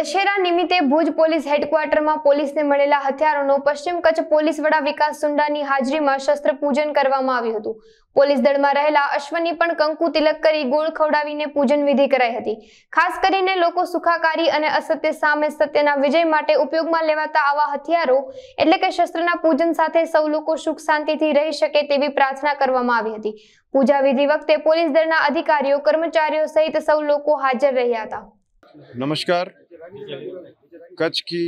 દશેરા નિમિત્તે ભોજ police headquarter માં પોલીસ ને મળેલા હથિયારો નો પશ્ચિમ કચ્છ પોલીસ વડા વિકાસ સુન્ડા ની હાજરી માં શસ્ત્ર પૂજન કરવામાં આવ્યું હતું પોલીસ દળ માં રહેલા અશ્વની પણ કંકુ તિલક કરી ગોળ ખવડાવીને પૂજન વિધિ કરાઈ હતી ખાસ કરીને લોકો સુખાકારી અને અસત્ય સામે સત્ય ના વિજય માટે ઉપયોગમાં લેવાતા આવા હથિયારો એટલે કે શસ્ત્ર ના પૂજન સાથે સૌ લોકો સુખ શાંતિ થી રહી શકે તેવી પ્રાર્થના કરવામાં આવી હતી પૂજા વિધિ વખતે પોલીસ દળ ના અધિકારીઓ કર્મચારીઓ સહિત સૌ લોકો હાજર રહ્યા હતા નમસ્કાર कच्छ की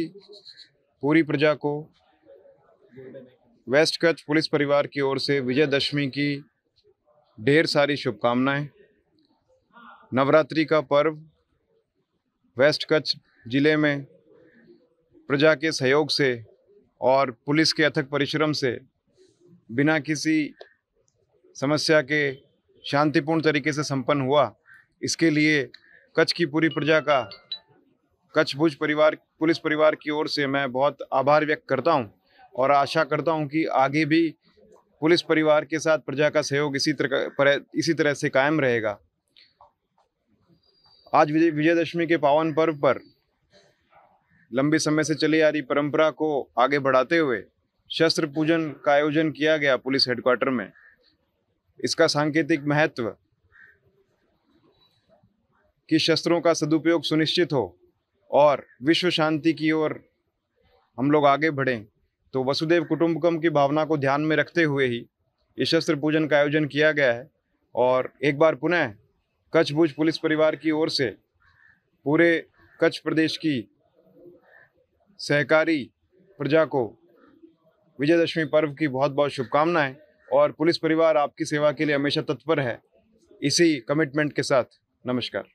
पूरी प्रजा को वेस्ट कच्छ पुलिस परिवार की ओर से विजयदशमी की ढेर सारी शुभकामनाएं नवरात्रि का पर्व वेस्ट कच्छ ज़िले में प्रजा के सहयोग से और पुलिस के अथक परिश्रम से बिना किसी समस्या के शांतिपूर्ण तरीके से संपन्न हुआ इसके लिए कच्छ की पूरी प्रजा का कच्छ भुज परिवार पुलिस परिवार की ओर से मैं बहुत आभार व्यक्त करता हूँ और आशा करता हूँ कि आगे भी पुलिस परिवार के साथ प्रजा का सहयोग इसी तरह इसी तरह से कायम रहेगा आज विजय विजयदशमी के पावन पर्व पर लंबे समय से चली आ रही परंपरा को आगे बढ़ाते हुए शस्त्र पूजन का आयोजन किया गया पुलिस हेडक्वार्टर में इसका सांकेतिक महत्व कि शस्त्रों का सदुपयोग सुनिश्चित हो और विश्व शांति की ओर हम लोग आगे बढ़ें तो वसुदेव कुटुंबकम की भावना को ध्यान में रखते हुए ही इस शस्त्र पूजन का आयोजन किया गया है और एक बार पुनः कच्छ भुज पुलिस परिवार की ओर से पूरे कच्छ प्रदेश की सहकारी प्रजा को विजयदशमी पर्व की बहुत बहुत शुभकामनाएं और पुलिस परिवार आपकी सेवा के लिए हमेशा तत्पर है इसी कमिटमेंट के साथ नमस्कार